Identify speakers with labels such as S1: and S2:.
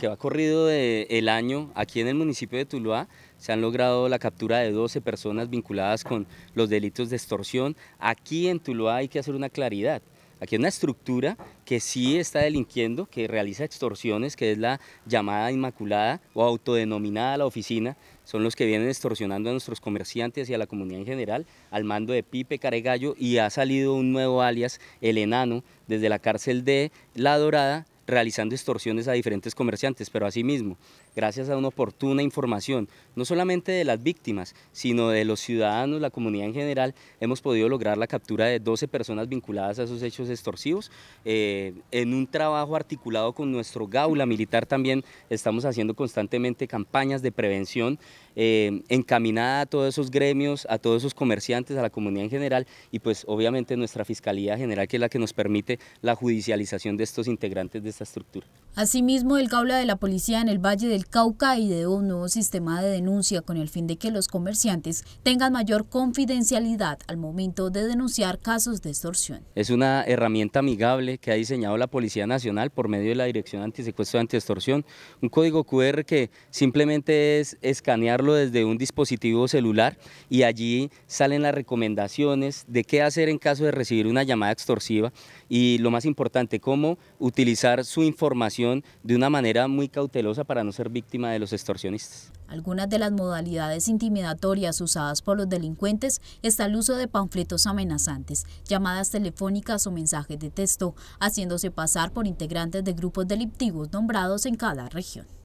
S1: que va corrido el año, aquí en el municipio de Tuluá se han logrado la captura de 12 personas vinculadas con los delitos de extorsión. Aquí en Tuluá hay que hacer una claridad. Aquí hay una estructura que sí está delinquiendo, que realiza extorsiones, que es la llamada inmaculada o autodenominada la oficina, son los que vienen extorsionando a nuestros comerciantes y a la comunidad en general, al mando de Pipe Caregallo y ha salido un nuevo alias, el enano, desde la cárcel de La Dorada realizando extorsiones a diferentes comerciantes, pero asimismo, gracias a una oportuna información, no solamente de las víctimas, sino de los ciudadanos, la comunidad en general, hemos podido lograr la captura de 12 personas vinculadas a esos hechos extorsivos. Eh, en un trabajo articulado con nuestro Gaula Militar también estamos haciendo constantemente campañas de prevención eh, encaminada a todos esos gremios, a todos esos comerciantes, a la comunidad en general y pues obviamente nuestra Fiscalía General que es la que nos permite la judicialización de estos integrantes de esta estructura.
S2: Asimismo, el GAULA de la policía en el Valle del Cauca ideó un nuevo sistema de denuncia con el fin de que los comerciantes tengan mayor confidencialidad al momento de denunciar casos de extorsión.
S1: Es una herramienta amigable que ha diseñado la Policía Nacional por medio de la Dirección Antisecuestro y Antiextorsión, un código QR que simplemente es escanearlo desde un dispositivo celular y allí salen las recomendaciones de qué hacer en caso de recibir una llamada extorsiva y lo más importante, cómo utilizar su información de una manera muy cautelosa para no ser víctima de los extorsionistas.
S2: Algunas de las modalidades intimidatorias usadas por los delincuentes está el uso de panfletos amenazantes, llamadas telefónicas o mensajes de texto, haciéndose pasar por integrantes de grupos delictivos nombrados en cada región.